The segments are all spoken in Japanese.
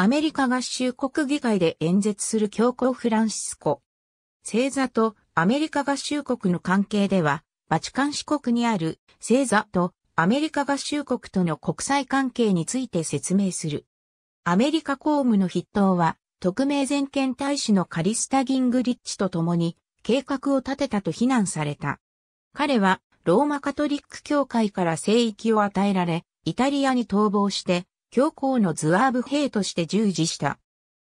アメリカ合衆国議会で演説する教皇フランシスコ。星座とアメリカ合衆国の関係では、バチカン市国にある星座とアメリカ合衆国との国際関係について説明する。アメリカ公務の筆頭は、特命全権大使のカリスタ・ギングリッチと共に計画を立てたと非難された。彼はローマカトリック教会から聖域を与えられ、イタリアに逃亡して教皇のズワーブ兵として従事した。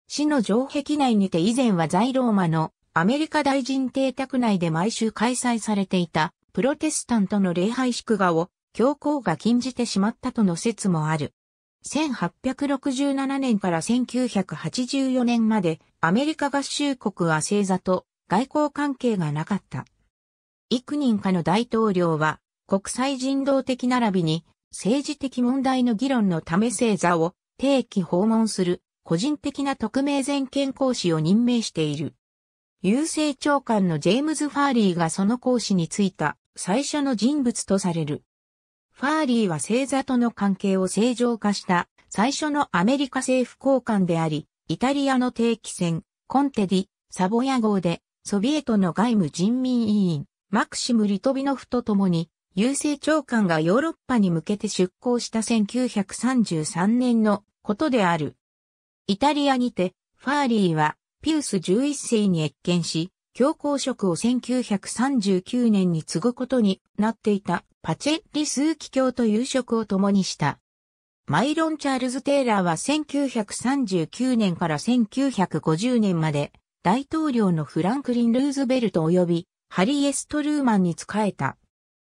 市の城壁内にて以前は在ローマのアメリカ大臣邸宅内で毎週開催されていたプロテスタントの礼拝祝賀を教皇が禁じてしまったとの説もある。1867年から1984年までアメリカ合衆国は星座と外交関係がなかった。幾人かの大統領は国際人道的並びに政治的問題の議論のため星座を定期訪問する個人的な特命全権講師を任命している。郵政長官のジェームズ・ファーリーがその講師についた最初の人物とされる。ファーリーは星座との関係を正常化した最初のアメリカ政府高官であり、イタリアの定期船、コンテディ、サボヤ号で、ソビエトの外務人民委員、マクシム・リトビノフと共に、郵政長官がヨーロッパに向けて出港した1933年のことである。イタリアにて、ファーリーは、ピウス11世に謁見し、教皇職を1939年に継ぐことになっていたパチェッリスーキ教と夕食を共にした。マイロン・チャールズ・テイラーは1939年から1950年まで大統領のフランクリン・ルーズベルト及びハリー・エスト・ルーマンに仕えた。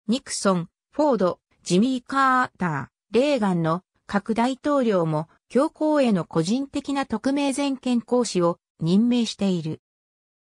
ニクソン、フォード、ジミー・カーター、レーガンの各大統領も教皇への個人的な特命全権行使を任命している。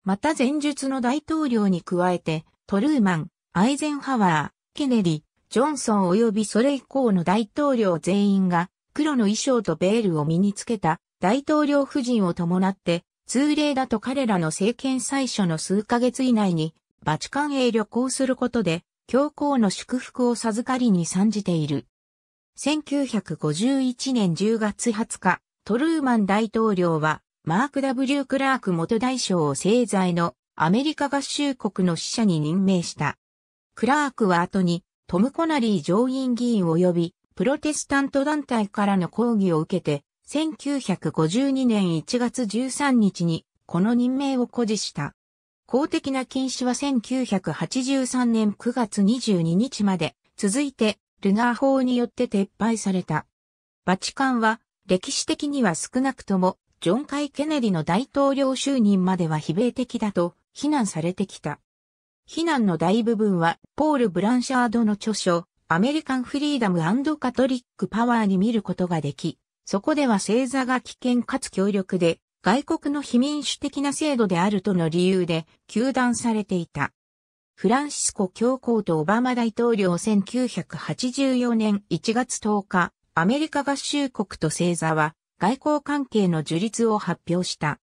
また前述の大統領に加えて、トルーマン、アイゼンハワー、ケネディ、ジョンソン及びそれ以降の大統領全員が黒の衣装とベールを身につけた大統領夫人を伴って通例だと彼らの政権最初の数ヶ月以内にバチカンへ旅行することで教皇の祝福を授かりに参じている。1951年10月20日、トルーマン大統領は、マーク・ W・ クラーク元大将を政財のアメリカ合衆国の使者に任命した。クラークは後にトム・コナリー上院議員及びプロテスタント団体からの抗議を受けて、1952年1月13日にこの任命を誇示した。公的な禁止は1983年9月22日まで、続いて、ルガー法によって撤廃された。バチカンは、歴史的には少なくとも、ジョン・カイ・ケネディの大統領就任までは非米的だと、非難されてきた。非難の大部分は、ポール・ブランシャードの著書、アメリカン・フリーダムカトリック・パワーに見ることができ、そこでは星座が危険かつ強力で、外国の非民主的な制度であるとの理由で、糾断されていた。フランシスコ教皇とオバマ大統領1984年1月10日、アメリカ合衆国と星座は外交関係の樹立を発表した。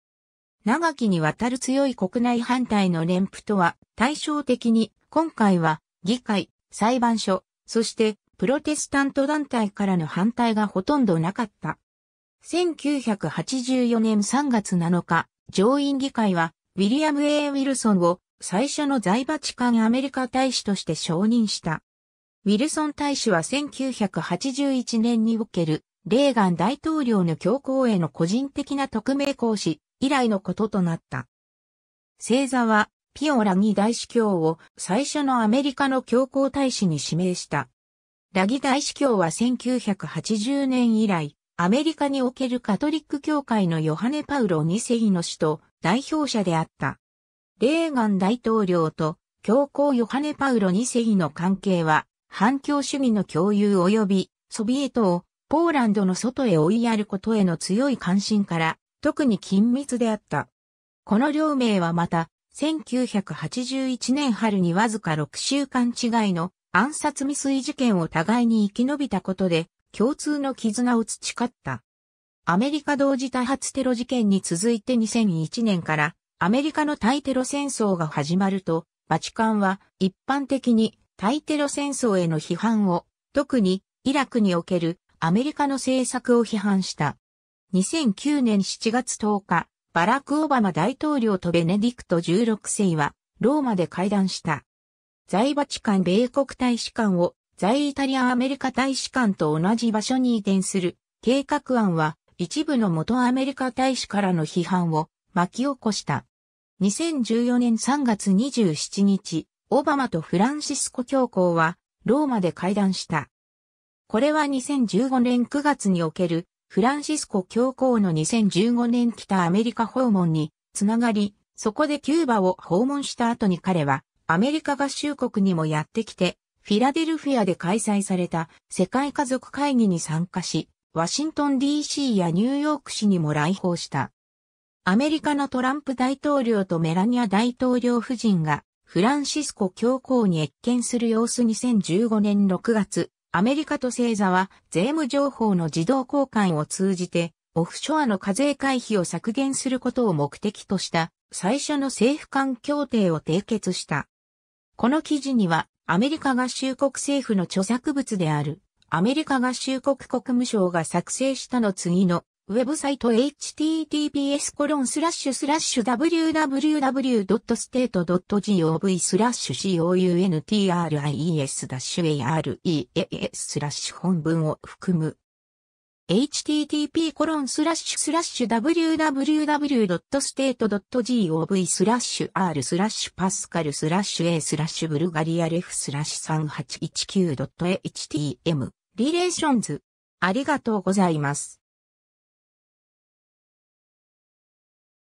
長きにわたる強い国内反対の連布とは対照的に今回は議会、裁判所、そしてプロテスタント団体からの反対がほとんどなかった。1984年3月7日、上院議会は、ウィリアム・ A・ ウィルソンを最初の在バチカンアメリカ大使として承認した。ウィルソン大使は1981年におけるレーガン大統領の教皇への個人的な特命行使以来のこととなった。星座はピオラギ大司教を最初のアメリカの教皇大使に指名した。ラギ大司教は1980年以来、アメリカにおけるカトリック教会のヨハネ・パウロ2世の死と代表者であった。レーガン大統領と教皇ヨハネ・パウロ2世の関係は、反共主義の共有及び、ソビエトをポーランドの外へ追いやることへの強い関心から、特に緊密であった。この両名はまた、1981年春にわずか6週間違いの暗殺未遂事件を互いに生き延びたことで、共通の絆を培った。アメリカ同時多発テロ事件に続いて2001年からアメリカの対テロ戦争が始まると、バチカンは一般的に対テロ戦争への批判を、特にイラクにおけるアメリカの政策を批判した。2009年7月10日、バラク・オバマ大統領とベネディクト16世はローマで会談した。在バチカン米国大使館を在イタリアアメリカ大使館と同じ場所に移転する計画案は一部の元アメリカ大使からの批判を巻き起こした。2014年3月27日、オバマとフランシスコ教皇はローマで会談した。これは2015年9月におけるフランシスコ教皇の2015年北アメリカ訪問につながり、そこでキューバを訪問した後に彼はアメリカ合衆国にもやってきてフィラデルフィアで開催された世界家族会議に参加し、ワシントン DC やニューヨーク市にも来訪した。アメリカのトランプ大統領とメラニア大統領夫人がフランシスコ教皇に越見する様子2015年6月、アメリカと星座は税務情報の自動交換を通じてオフショアの課税回避を削減することを目的とした最初の政府間協定を締結した。この記事にはアメリカ合衆国政府の著作物である、アメリカ合衆国国務省が作成したの次の、ウェブサイト https コロンスラッシュスラッシュ www.state.gov スラッシュ c o u n t r i e s a r e a s スラッシュ本文を含む http コロンスラッシュスラッシュ www.state.gov r スラッシュパスカルスラッシュ a スラッシュブルガリアスラッシュ 3819.htm リレーションズありがとうございます。